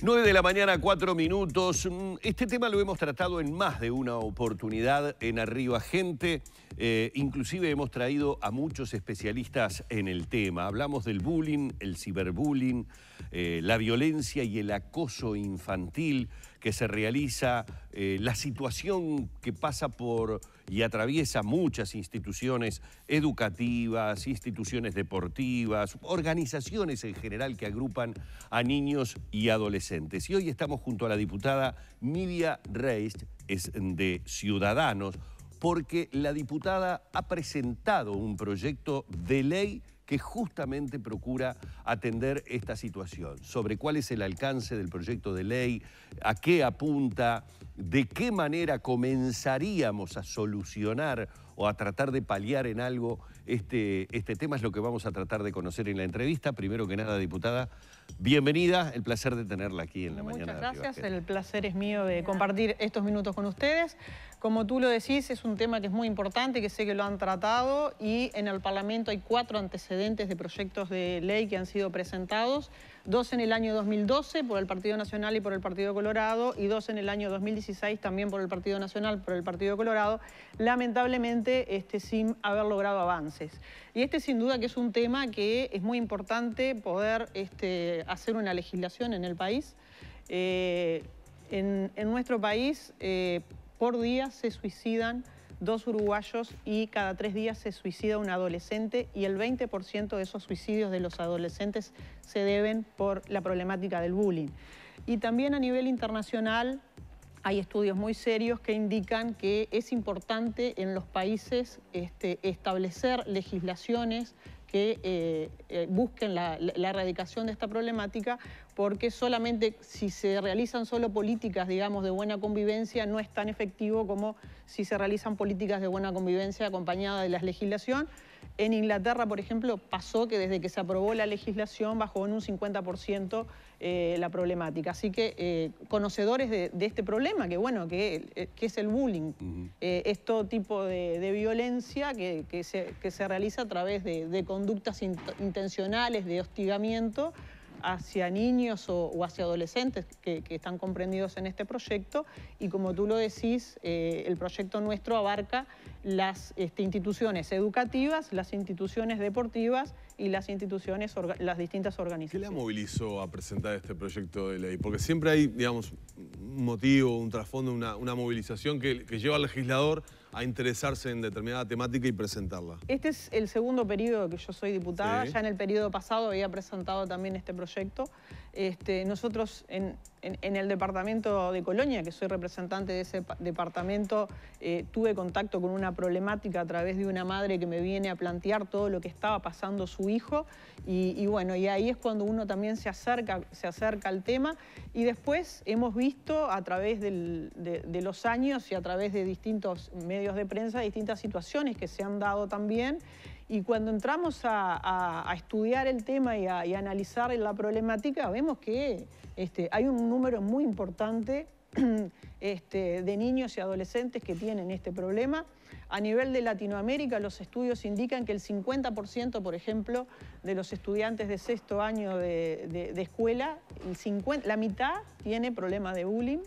9 de la mañana, 4 minutos. Mm, este tema lo hemos tratado en más de una oportunidad en Arriba Gente. Eh, inclusive hemos traído a muchos especialistas en el tema. Hablamos del bullying, el ciberbullying, eh, la violencia y el acoso infantil que se realiza, eh, la situación que pasa por y atraviesa muchas instituciones educativas, instituciones deportivas, organizaciones en general que agrupan a niños y adolescentes. Y hoy estamos junto a la diputada Nidia Reis, es de Ciudadanos, porque la diputada ha presentado un proyecto de ley que justamente procura atender esta situación, sobre cuál es el alcance del proyecto de ley, a qué apunta, de qué manera comenzaríamos a solucionar o a tratar de paliar en algo este, este tema, es lo que vamos a tratar de conocer en la entrevista. Primero que nada, diputada, bienvenida, el placer de tenerla aquí en la mañana. Muchas gracias, el placer es mío de compartir estos minutos con ustedes. Como tú lo decís, es un tema que es muy importante, que sé que lo han tratado y en el Parlamento hay cuatro antecedentes de proyectos de ley que han sido presentados dos en el año 2012 por el Partido Nacional y por el Partido Colorado, y dos en el año 2016 también por el Partido Nacional, por el Partido Colorado, lamentablemente este, sin haber logrado avances. Y este sin duda que es un tema que es muy importante poder este, hacer una legislación en el país. Eh, en, nuestro país eh, por día se suicidan dos uruguayos y cada tres días se suicida un adolescente y el 20% de esos suicidios de los adolescentes se deben por la problemática del bullying. Y también a nivel internacional hay estudios muy serios que indican que es importante en los países este, establecer legislaciones que eh, eh, busquen la, la, erradicación de esta problemática, porque solamente si se realizan solo políticas, digamos, de buena convivencia, no es tan efectivo como si se realizan políticas de buena convivencia acompañada de la legislación. En Inglaterra, por ejemplo, pasó que desde que se aprobó la legislación bajó en un 50% eh, la problemática. Así que eh, conocedores de, este problema, que bueno, que, eh, es el bullying, este tipo de, violencia que, se, realiza a través de, conductas intencionales, de hostigamiento hacia niños o, hacia adolescentes que, están comprendidos en este proyecto y como tú lo decís, el proyecto nuestro abarca las este, instituciones educativas, las instituciones deportivas y las instituciones, las distintas organizaciones. ¿Qué la movilizó a presentar este proyecto de ley? Porque siempre hay, digamos, un motivo, un trasfondo, una, movilización que, lleva al legislador a interesarse en determinada temática y presentarla. Este es el segundo periodo que yo soy diputada. Ya en el periodo pasado había presentado también este proyecto. Este, nosotros en, el departamento de Colonia, que soy representante de ese departamento, eh, tuve contacto con una problemática a través de una madre que me viene a plantear todo lo que estaba pasando su hijo. Y, bueno, y ahí es cuando uno también se acerca, se acerca al tema. Y después hemos visto a través de, los años y a través de distintos medios de prensa distintas situaciones que se han dado también. Y cuando entramos a, estudiar el tema y a, y analizar la problemática, vemos que este, hay un número muy importante este, de niños y adolescentes que tienen este problema. A nivel de Latinoamérica, los estudios indican que el 50%, por ejemplo, de los estudiantes de sexto año de, escuela, el 50, la mitad tiene problema de bullying.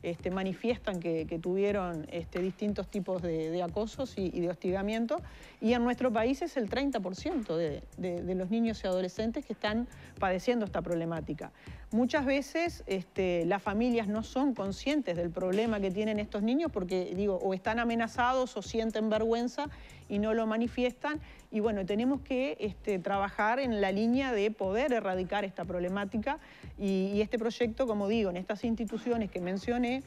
Este, manifiestan que, tuvieron este, distintos tipos de, acosos y, de hostigamiento. Y en nuestro país es el 30% de, de, de, los niños y adolescentes que están padeciendo esta problemática. Muchas veces este, las familias no son conscientes del problema que tienen estos niños porque, digo, o están amenazados o sienten vergüenza y no lo manifiestan. Y bueno, tenemos que este, trabajar en la línea de poder erradicar esta problemática y este proyecto, como digo, en estas instituciones que mencioné,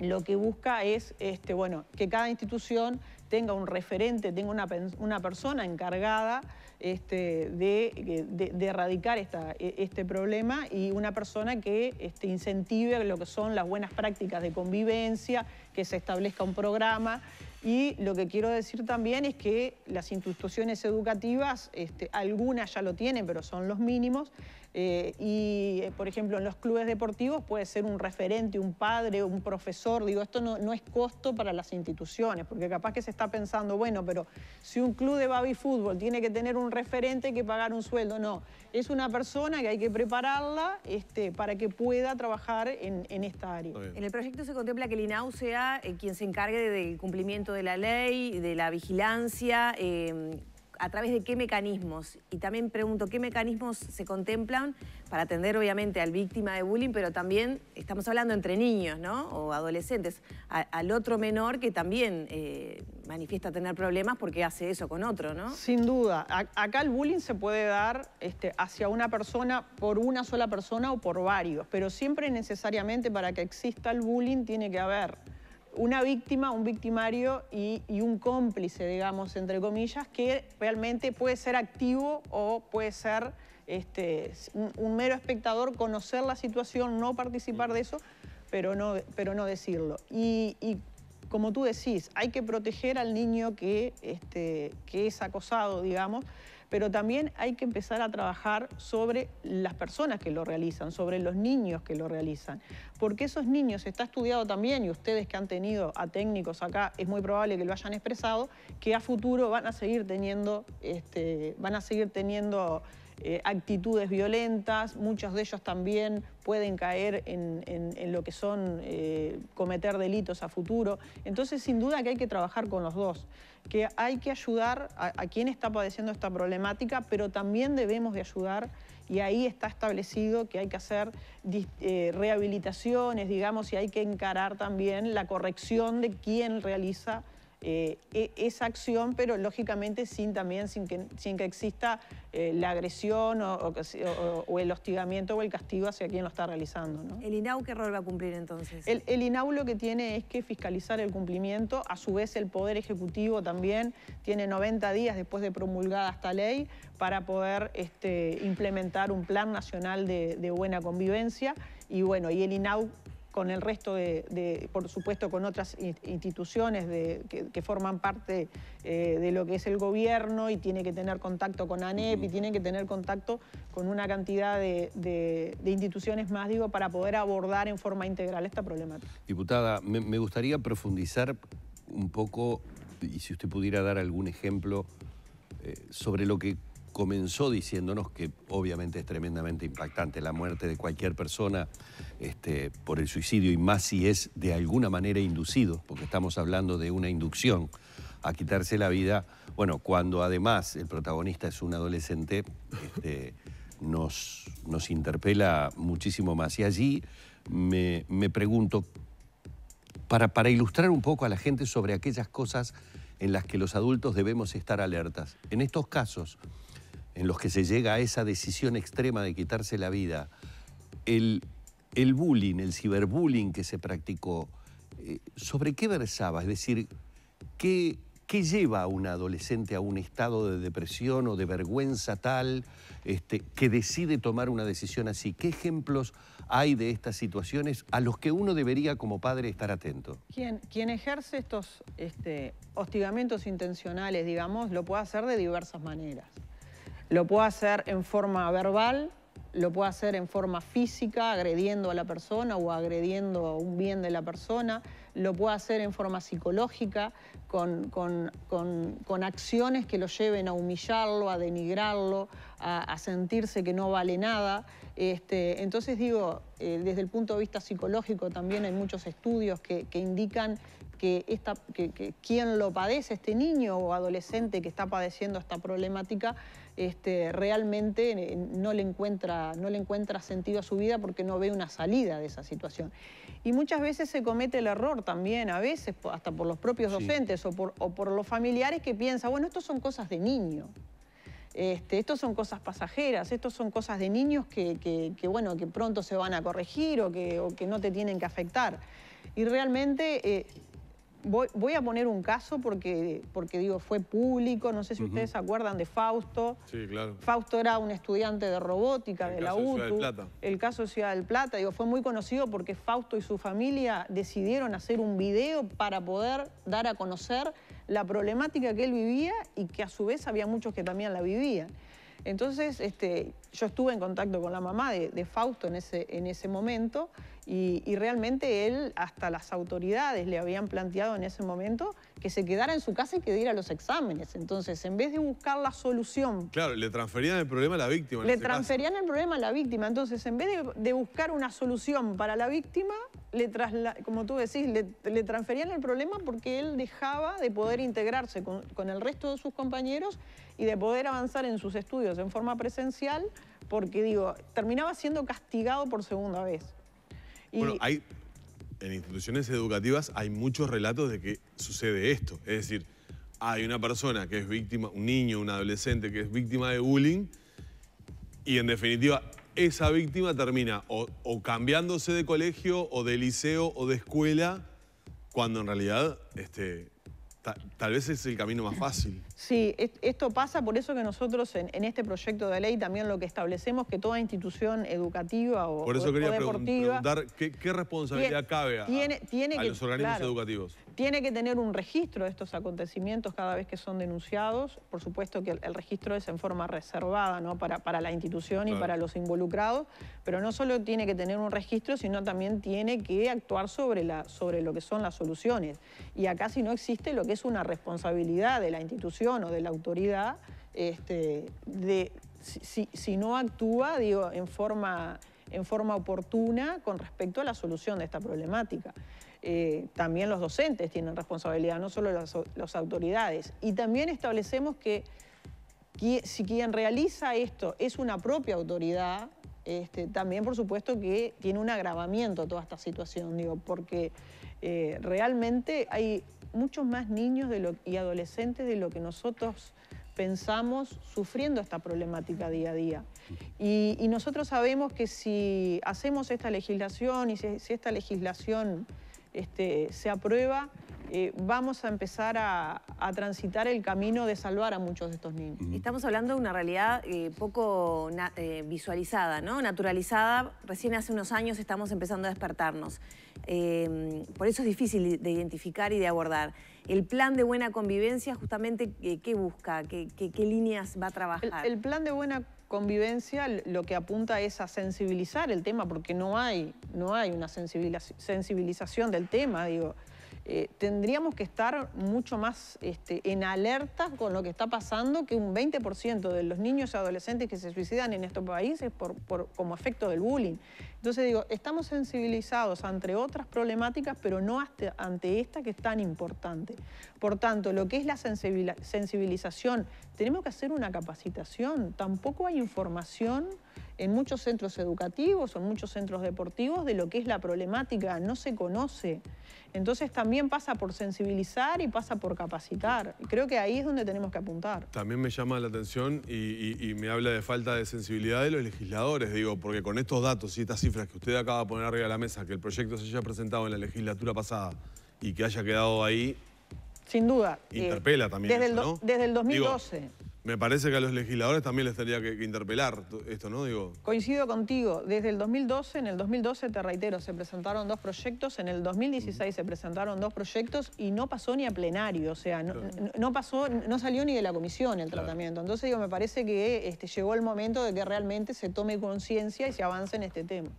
lo que busca es este, que cada institución tenga un referente, tenga una, persona encargada este, eh, de, erradicar e, este problema y una persona que este, incentive lo que son las buenas prácticas de convivencia, que se establezca un programa y lo que quiero decir también es que las instituciones educativas, este, algunas ya lo tienen, pero son los mínimos, eh, y eh, por ejemplo en los clubes deportivos puede ser un referente, un padre, un profesor, digo, esto no, no es costo para las instituciones, porque capaz que se está pensando, bueno, pero si un club de baby fútbol tiene que tener un referente, hay que pagar un sueldo, no, es una persona que hay que prepararla este, para que pueda trabajar en, esta área. En el proyecto se contempla que el INAU sea eh, quien se encargue del cumplimiento de la ley, de la vigilancia, em, a través de qué mecanismos. Y también pregunto, ¿qué mecanismos se contemplan para atender obviamente al víctima de bullying, pero también estamos hablando entre niños o adolescentes, al otro menor que también eh, manifiesta tener problemas porque hace eso con otro, ¿no? Sin duda. acá el bullying se puede dar este, hacia una persona, por una sola persona o por varios, pero siempre necesariamente para que exista el bullying tiene que haber una víctima, un victimario y, un cómplice, digamos, entre comillas, que realmente puede ser activo o puede ser este, un, mero espectador, conocer la situación, no participar de eso, pero no, pero no decirlo. Y, como tú decís, hay que proteger al niño que este, es acosado, digamos, pero también hay que empezar a trabajar sobre las personas que lo realizan, sobre los niños que lo realizan, porque esos niños, está estudiado también, y ustedes que han tenido a técnicos acá, es muy probable que lo hayan expresado, que a futuro van a seguir teniendo, este, van a seguir teniendo eh, actitudes violentas, muchos de ellos también pueden caer en, lo que son eh, cometer delitos a futuro. Entonces, sin duda que hay que trabajar con los dos, que hay que ayudar a, quien está padeciendo esta problemática, pero también debemos de ayudar y ahí está establecido que hay que hacer eh, rehabilitaciones, digamos, y hay que encarar también la corrección de quien realiza eh, e-, esa acción, pero lógicamente sin también sin que, sin que exista eh, la agresión o, el hostigamiento o el castigo hacia quien lo está realizando. ¿no? ¿El INAU qué rol va a cumplir entonces? El, INAU lo que tiene es que fiscalizar el cumplimiento, a su vez el Poder Ejecutivo también tiene 90 días después de promulgada esta ley para poder este, implementar un plan nacional de, de buena convivencia y bueno, y el INAU con el resto de, por supuesto, con otras instituciones de, que, forman parte eh, de lo que es el gobierno y tiene que tener contacto con ANEP y tiene que tener contacto con una cantidad de, instituciones más, digo, para poder abordar en forma integral esta problemática. Diputada, me, gustaría profundizar un poco y si usted pudiera dar algún ejemplo eh, sobre lo que comenzó diciéndonos que obviamente es tremendamente impactante la muerte de cualquier persona este, por el suicidio y más si es de alguna manera inducido, porque estamos hablando de una inducción a quitarse la vida. Bueno, cuando además el protagonista es un adolescente, este, nos, nos, interpela muchísimo más. Y allí me, pregunto, para, para ilustrar un poco a la gente sobre aquellas cosas en las que los adultos debemos estar alertas. En estos casos, en los que se llega a esa decisión extrema de quitarse la vida, el, bullying, el ciberbullying que se practicó, eh, ¿sobre qué versaba? Es decir, ¿qué, lleva a un adolescente a un estado de depresión o de vergüenza tal este, que decide tomar una decisión así? ¿Qué ejemplos hay de estas situaciones a los que uno debería como padre estar atento? Quien, ejerce estos este, hostigamientos intencionales, digamos, lo puede hacer de diversas maneras. Lo puedo hacer en forma verbal, lo puedo hacer en forma física, agrediendo a la persona o agrediendo a un bien de la persona, lo puedo hacer en forma psicológica, con, acciones que lo lleven a humillarlo, a denigrarlo, a, sentirse que no vale nada. Este, entonces digo, eh, desde el punto de vista psicológico también hay muchos estudios que, indican que, que quien lo padece, este niño o adolescente que está padeciendo esta problemática, este, realmente eh, no le, encuentra, no le encuentra sentido a su vida porque no ve una salida de esa situación. Y muchas veces se comete el error también, a veces hasta por los propios docentes o, por, los familiares que piensan, bueno, esto son cosas de niño. Este, estos son cosas pasajeras, estos son cosas de niños que, bueno, que pronto se van a corregir o que, o que, no te tienen que afectar. Y realmente eh, voy, a poner un caso porque, digo, fue público, no sé si ustedes se acuerdan de Fausto. Sí, claro. Fausto era un estudiante de robótica de la UTU. El caso de Ciudad del Plata, digo, fue muy conocido porque Fausto y su familia decidieron hacer un video para poder dar a conocer la problemática que él vivía y que a su vez había muchos que también la vivían. Entonces, este, yo estuve en contacto con la mamá de, Fausto en ese, momento y, realmente él, hasta las autoridades le habían planteado en ese momento que se quedara en su casa y que diera los exámenes. Entonces, en vez de buscar la solución... Claro, le transferían el problema a la víctima. Le transferían el problema a la víctima. Entonces, en vez de buscar una solución para la víctima, le como tú decís, le, transferían el problema porque él dejaba de poder integrarse con, el resto de sus compañeros y de poder avanzar en sus estudios en forma presencial, porque digo, terminaba siendo castigado por segunda vez. bueno, hay, en instituciones educativas hay muchos relatos de que sucede esto, es decir, hay una persona que es víctima, un niño, un adolescente que es víctima de bullying y en definitiva esa víctima termina o, cambiándose de colegio o de liceo o de escuela, cuando en realidad este, tal vez es el camino más fácil. Sí, esto pasa por eso que nosotros en, este proyecto de ley también lo que establecemos que toda institución educativa o, por eso quería preguntar qué, responsabilidad cabe a, tiene, tiene los organismos educativos. Tiene que tener un registro de estos acontecimientos cada vez que son denunciados. Por supuesto que el, registro es en forma reservada ¿no? para, para la institución y para los involucrados, pero no solo tiene que tener un registro, sino también tiene que actuar sobre, la, sobre lo que son las soluciones. Y acá si no existe lo que es una responsabilidad de la institución o de la autoridad, este, de, si, no actúa digo, en, forma, en forma oportuna con respecto a la solución de esta problemática. Eh, también los docentes tienen responsabilidad, no solo las, autoridades. Y también establecemos que, si quien realiza esto es una propia autoridad, este, también por supuesto que tiene un agravamiento toda esta situación, digo, porque eh, realmente hay muchos más niños y adolescentes de lo que nosotros pensamos sufriendo esta problemática día a día. Y, nosotros sabemos que si hacemos esta legislación y si esta legislación este, se aprueba, eh, vamos a empezar a, transitar el camino de salvar a muchos de estos niños. Estamos hablando de una realidad eh, poco eh, visualizada, ¿no? naturalizada. Recién hace unos años estamos empezando a despertarnos. Em, por eso es difícil de identificar y de abordar. El plan de buena convivencia, justamente, ¿qué busca? ¿Qué, líneas va a trabajar? El, el plan de buena convivencia lo que apunta es a sensibilizar el tema, porque no hay, no hay una sensibilización del tema, digo. Eh, tendríamos que estar mucho más este, en alerta con lo que está pasando, que un 20% de los niños y adolescentes que se suicidan en estos países por, por, como efecto del bullying. Entonces digo, estamos sensibilizados ante otras problemáticas, pero no ante esta que es tan importante. Por tanto, lo que es la sensibilización, tenemos que hacer una capacitación, tampoco hay información en muchos centros educativos o en muchos centros deportivos de lo que es la problemática, no se conoce. Entonces también pasa por sensibilizar y pasa por capacitar. creo que ahí es donde tenemos que apuntar. También me llama la atención y, me habla de falta de sensibilidad de los legisladores, digo, porque con estos datos y estas cifras que usted acaba de poner arriba de la mesa, que el proyecto se haya presentado en la legislatura pasada y que haya quedado ahí... Sin duda. Eh, interpela también. Desde, el, ¿no? desde el 2012. Me parece que a los legisladores también les tendría que, interpelar esto, ¿no? Digo. Coincido contigo. Desde el 2012, en el 2012, te reitero, se presentaron dos proyectos, en el 2016 se presentaron dos proyectos y no pasó ni a plenario, o sea, no, pasó, no salió ni de la comisión el tratamiento. Entonces, digo, me parece que este, llegó el momento de que realmente se tome conciencia y se avance en este tema.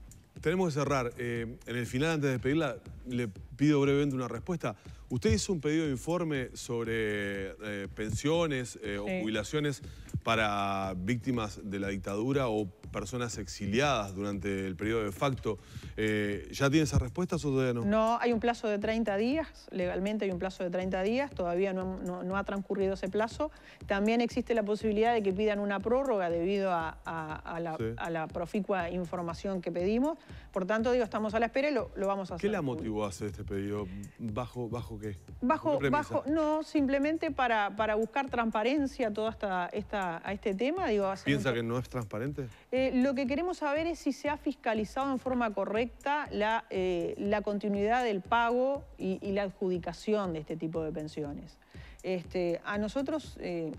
Tenemos que cerrar. Eh, en el final, antes de despedirla, le pido brevemente una respuesta. Usted hizo un pedido de informe sobre eh, pensiones o eh, jubilaciones para víctimas de la dictadura o personas exiliadas durante el periodo de facto. Eh, ¿Ya tiene esas respuestas o todavía no? No, hay un plazo de 30 días, legalmente hay un plazo de 30 días, todavía no, ha transcurrido ese plazo. También existe la posibilidad de que pidan una prórroga debido a, la, proficua información que pedimos. Por tanto, digo, estamos a la espera y lo, vamos a hacer. ¿Qué la motivó a hacer este pedido? ¿Bajo, bajo Bajo, bajo, no, simplemente para, buscar transparencia a todo a este tema. ¿Piensa que no es transparente? Eh, lo que queremos saber es si se ha fiscalizado en forma correcta la, eh, continuidad del pago y, la adjudicación de este tipo de pensiones. Este, a nosotros eh,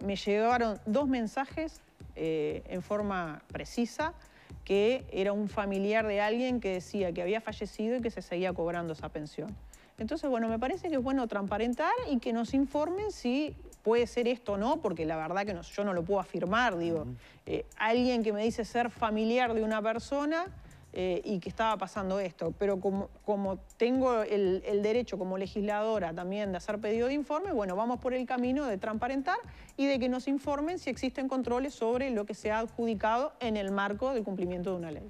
me llegaron dos mensajes en forma precisa que era un familiar de alguien que decía que había fallecido y que se seguía cobrando esa pensión. Entonces, bueno, me parece que es bueno transparentar y que nos informen si puede ser esto o no, porque la verdad que yo no lo puedo afirmar, digo. Eh, alguien que me dice ser familiar de una persona eh, y que estaba pasando esto. Pero como, tengo el, derecho como legisladora también de hacer pedido de informe, bueno, vamos por el camino de transparentar y de que nos informen si existen controles sobre lo que se ha adjudicado en el marco del cumplimiento de una ley.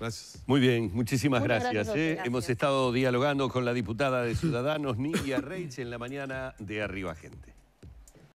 Gracias. Muy bien, muchísimas gracias. ¿eh? Hemos estado dialogando con la diputada de Ciudadanos, Nidia Reich en la mañana de Arriba Gente.